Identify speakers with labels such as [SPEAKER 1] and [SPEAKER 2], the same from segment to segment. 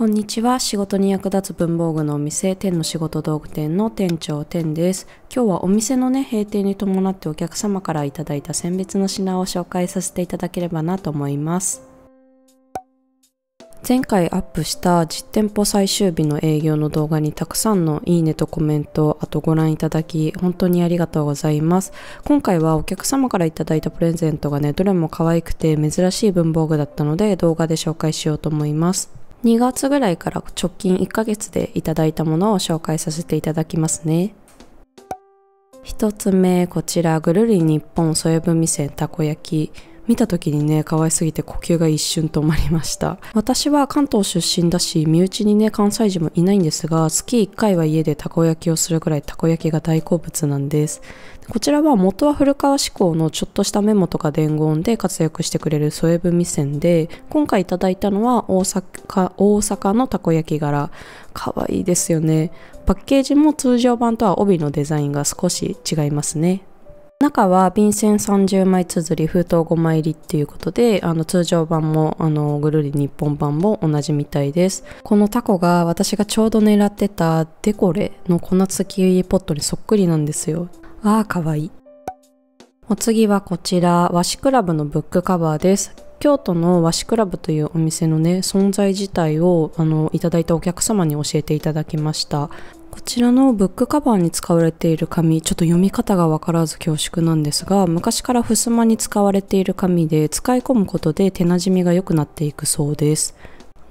[SPEAKER 1] こんにちは。仕事に役立つ文房具のお店、天の仕事道具店の店長天です。今日はお店のね、閉店に伴ってお客様からいただいた選別の品を紹介させていただければなと思います。前回アップした実店舗最終日の営業の動画にたくさんのいいねとコメント、あとご覧いただき、本当にありがとうございます。今回はお客様からいただいたプレゼントがね、どれも可愛くて珍しい文房具だったので動画で紹介しようと思います。2月ぐらいから直近1ヶ月でいただいたものを紹介させていただきますね1つ目こちらぐるり日本添えぶみたこ焼き見た時にね、可愛すぎて呼吸が一瞬止まりました。私は関東出身だし、身内にね、関西人もいないんですが、月1回は家でたこ焼きをするくらいたこ焼きが大好物なんです。こちらは元は古川志向のちょっとしたメモとか伝言で活躍してくれる添え文線で、今回いただいたのは大阪、大阪のたこ焼き柄。可愛いですよね。パッケージも通常版とは帯のデザインが少し違いますね。中は便箋30枚綴り封筒5枚入りっていうことであの通常版もあのぐるり日本版も同じみたいですこのタコが私がちょうど狙ってたデコレの粉付きポットにそっくりなんですよあーかわいいお次はこちら和紙クラブのブックカバーです京都の和紙クラブというお店のね存在自体をあのいただいたお客様に教えていただきましたこちらのブックカバーに使われている紙、ちょっと読み方がわからず恐縮なんですが、昔から襖に使われている紙で使い込むことで手なじみが良くなっていくそうです。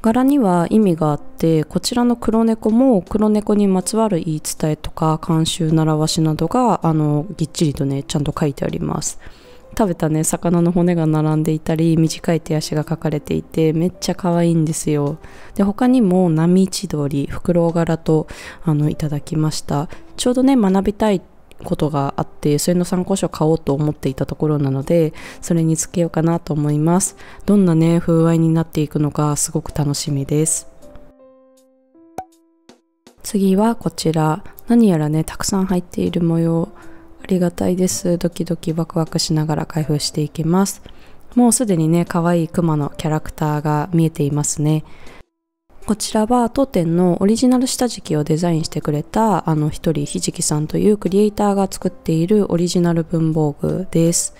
[SPEAKER 1] 柄には意味があって、こちらの黒猫も黒猫にまつわる言い伝えとか慣習習わしなどが、あの、ぎっちりとね、ちゃんと書いてあります。食べたね魚の骨が並んでいたり短い手足が描かれていてめっちゃ可愛いんですよで他にも波千鳥フクロウ柄とあのいただきましたちょうどね学びたいことがあってそれの参考書を買おうと思っていたところなのでそれにつけようかなと思いますどんなね風合いになっていくのかすごく楽しみです次はこちら何やらねたくさん入っている模様りがたいです。ドキドキワクワクしながら開封していきます。もうすでにね、可愛いクマのキャラクターが見えていますね。こちらは当店のオリジナル下敷きをデザインしてくれたあの一人ひじきさんというクリエイターが作っているオリジナル文房具です。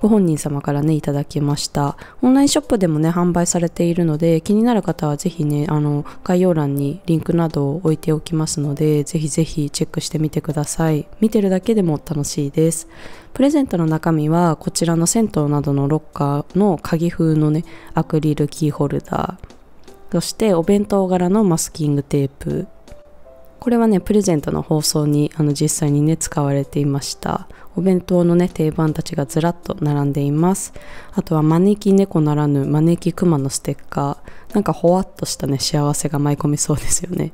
[SPEAKER 1] ご本人様からね、いただきました。オンラインショップでもね、販売されているので、気になる方はぜひね、あの、概要欄にリンクなどを置いておきますので、ぜひぜひチェックしてみてください。見てるだけでも楽しいです。プレゼントの中身は、こちらの銭湯などのロッカーの鍵風のね、アクリルキーホルダー、そしてお弁当柄のマスキングテープ、これはねプレゼントの放送にあの実際にね使われていましたお弁当のね定番たちがずらっと並んでいますあとは招き猫ならぬ招き熊のステッカーなんかほわっとしたね幸せが舞い込みそうですよね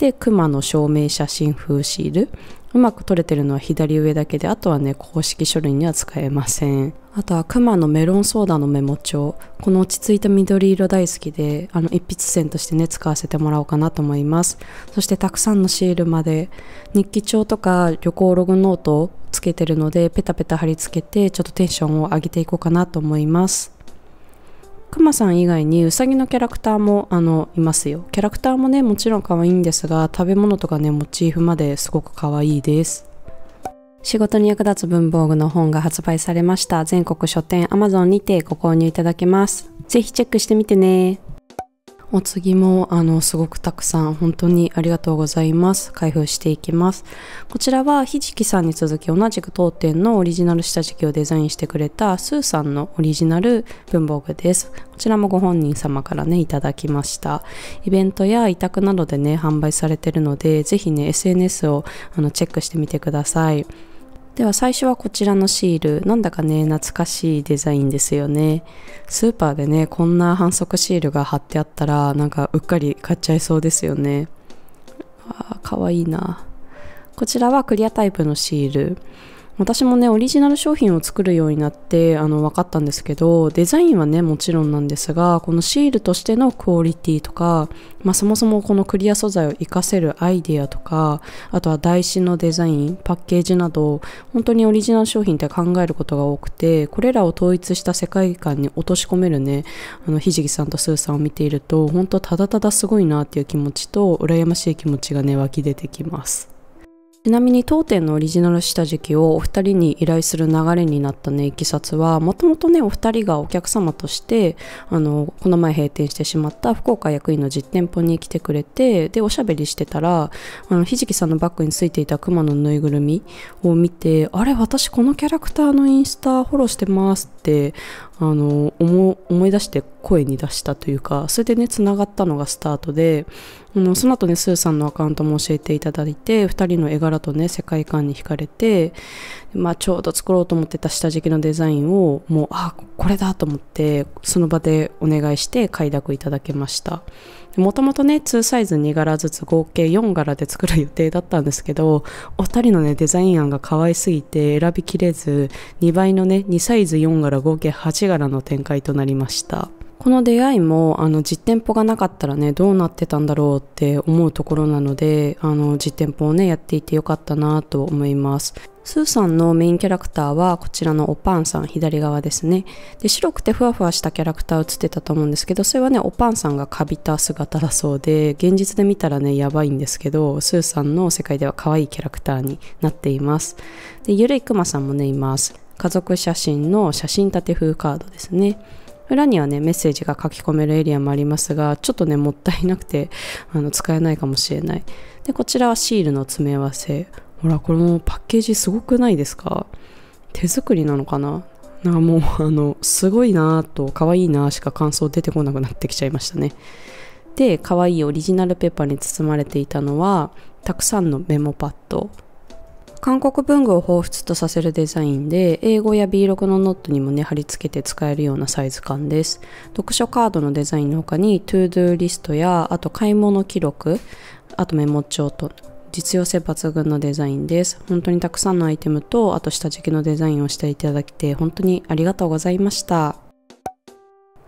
[SPEAKER 1] で熊の証明写真風シールうまく取れてるのは左上だけであとはね公式書類には使えませんあとは熊のメロンソーダのメモ帳この落ち着いた緑色大好きであの一筆線としてね使わせてもらおうかなと思いますそしてたくさんのシールまで日記帳とか旅行ログノートをつけてるのでペタペタ貼り付けてちょっとテンションを上げていこうかなと思いますクマさん以外にウサギのキャラクターもあのいますよキャラクターもねもちろん可愛いんですが食べ物とかねモチーフまですごく可愛いです仕事に役立つ文房具の本が発売されました全国書店 Amazon にてご購入いただけますぜひチェックしてみてねお次もあのすごくたくさん本当にありがとうございます開封していきますこちらはひじきさんに続き同じく当店のオリジナル下敷きをデザインしてくれたスーさんのオリジナル文房具ですこちらもご本人様からねいただきましたイベントや委託などでね販売されてるのでぜひね SNS をあのチェックしてみてくださいでは最初はこちらのシールなんだかね懐かしいデザインですよねスーパーでねこんな反則シールが貼ってあったらなんかうっかり買っちゃいそうですよねあかわいいなこちらはクリアタイプのシール私もね、オリジナル商品を作るようになって、あの、分かったんですけど、デザインはね、もちろんなんですが、このシールとしてのクオリティとか、まあ、そもそもこのクリア素材を活かせるアイディアとか、あとは台紙のデザイン、パッケージなど、本当にオリジナル商品って考えることが多くて、これらを統一した世界観に落とし込めるね、あの、ひじきさんとスーさんを見ていると、本当ただただすごいなっていう気持ちと、羨ましい気持ちがね、湧き出てきます。ちなみに当店のオリジナル下敷きをお二人に依頼する流れになったねいきさつはもともとねお二人がお客様としてあのこの前閉店してしまった福岡役員の実店舗に来てくれてでおしゃべりしてたらあのひじきさんのバッグについていたクマのぬいぐるみを見てあれ私このキャラクターのインスタフォローしてますってあの思い出して声に出したというかそれでねつながったのがスタートであのその後ねスーさんのアカウントも教えていただいて2人の絵柄とね世界観に惹かれて、まあ、ちょうど作ろうと思ってた下敷きのデザインをもうあこれだと思ってその場でお願いして快諾いただけましたもともとね2サイズ2柄ずつ合計4柄で作る予定だったんですけどお二人のねデザイン案が可愛すぎて選びきれず2倍のね2サイズ4柄合計8柄の展開となりましたこの出会いもあの実店舗がなかったらねどうなってたんだろうって思うところなのであの実店舗をねやっていてよかったなと思いますスーさんのメインキャラクターはこちらのおパンさん左側ですねで白くてふわふわしたキャラクター映ってたと思うんですけどそれはねおパンさんがかびた姿だそうで現実で見たらねやばいんですけどスーさんの世界では可愛いキャラクターになっていますでゆるいくまさんもねいます家族写真の写真立て風カードですね裏にはね、メッセージが書き込めるエリアもありますが、ちょっとね、もったいなくて、あの、使えないかもしれない。で、こちらはシールの詰め合わせ。ほら、これもパッケージすごくないですか手作りなのかななんかもう、あの、すごいなぁと、可愛いなぁしか感想出てこなくなってきちゃいましたね。で、可愛いオリジナルペーパーに包まれていたのは、たくさんのメモパッド。韓国文具を彷彿とさせるデザインで、英語や B6 のノットにもね、貼り付けて使えるようなサイズ感です。読書カードのデザインの他に、トゥードゥーリストや、あと買い物記録、あとメモ帳と、実用性抜群のデザインです。本当にたくさんのアイテムと、あと下敷きのデザインをしていただきて、本当にありがとうございました。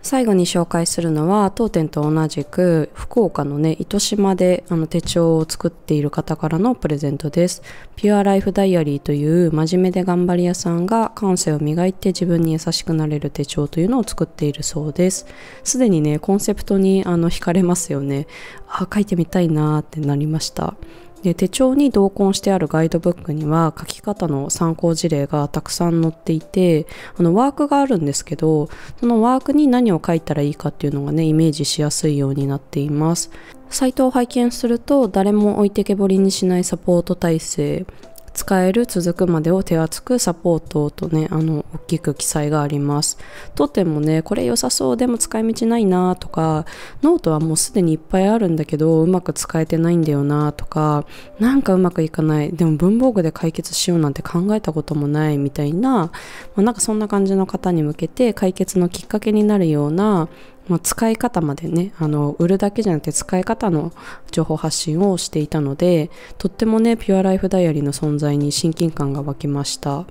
[SPEAKER 1] 最後に紹介するのは当店と同じく福岡のね糸島であの手帳を作っている方からのプレゼントですピュアライフダイアリーという真面目で頑張り屋さんが感性を磨いて自分に優しくなれる手帳というのを作っているそうですすでにねコンセプトにあの惹かれますよねあ書いてみたいなーってなりましたで手帳に同梱してあるガイドブックには書き方の参考事例がたくさん載っていてあのワークがあるんですけどそのワークに何を書いたらいいかっていうのがねイメージしやすいようになっていますサイトを拝見すると誰も置いてけぼりにしないサポート体制使える続くまでを手厚くサポートとね、あの、大きく記載があります。当店もね、これ良さそうでも使い道ないなとか、ノートはもうすでにいっぱいあるんだけど、うまく使えてないんだよなとか、なんかうまくいかない、でも文房具で解決しようなんて考えたこともないみたいな、まあ、なんかそんな感じの方に向けて解決のきっかけになるような、まあ、使い方までねあの売るだけじゃなくて使い方の情報発信をしていたのでとってもねピュアライフダイアリーの存在に親近感が湧きました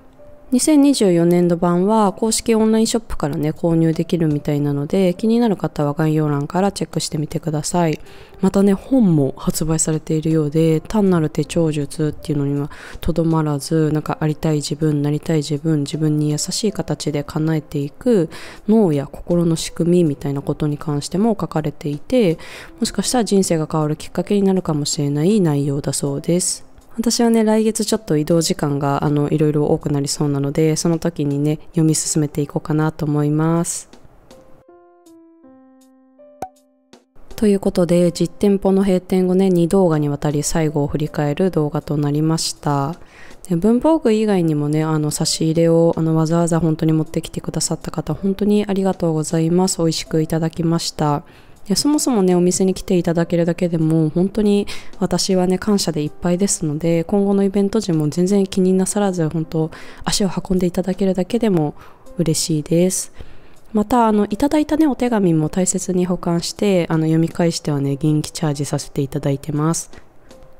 [SPEAKER 1] 2024年度版は公式オンラインショップからね、購入できるみたいなので、気になる方は概要欄からチェックしてみてください。またね、本も発売されているようで、単なる手帳術っていうのにはとどまらず、なんかありたい自分、なりたい自分、自分に優しい形で叶えていく脳や心の仕組みみたいなことに関しても書かれていて、もしかしたら人生が変わるきっかけになるかもしれない内容だそうです。私はね、来月ちょっと移動時間が、あの、いろいろ多くなりそうなので、その時にね、読み進めていこうかなと思います。ということで、実店舗の閉店後ね、2動画にわたり最後を振り返る動画となりました。で文房具以外にもね、あの、差し入れを、あの、わざわざ本当に持ってきてくださった方、本当にありがとうございます。美味しくいただきました。でそもそもねお店に来ていただけるだけでも本当に私はね感謝でいっぱいですので今後のイベント時も全然気になさらず本当足を運んでいただけるだけでも嬉しいですまたあのいただいたねお手紙も大切に保管してあの読み返してはね元気チャージさせていただいてます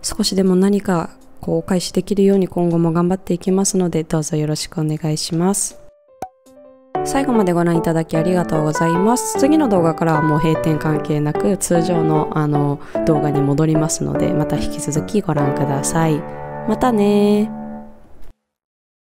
[SPEAKER 1] 少しでも何かこうお返しできるように今後も頑張っていきますのでどうぞよろしくお願いします最後までご覧いただきありがとうございます次の動画からはもう閉店関係なく通常のあの動画に戻りますのでまた引き続きご覧くださいまたね